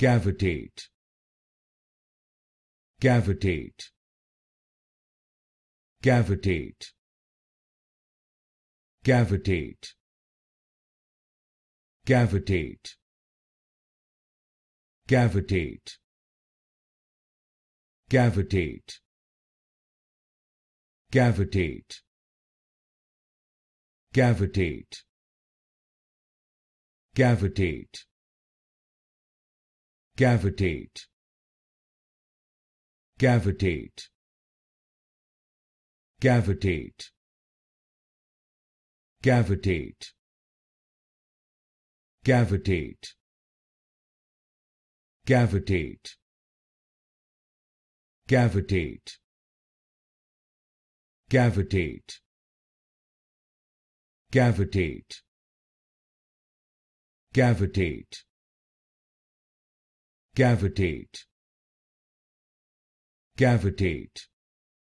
cavitate cavitate cavitate cavitate cavitate cavitate cavitate cavitate cavitate cavitate cavitate cavitate cavitate cavitate cavitate cavitate cavitate cavitate cavitate cavitate cavitate cavitate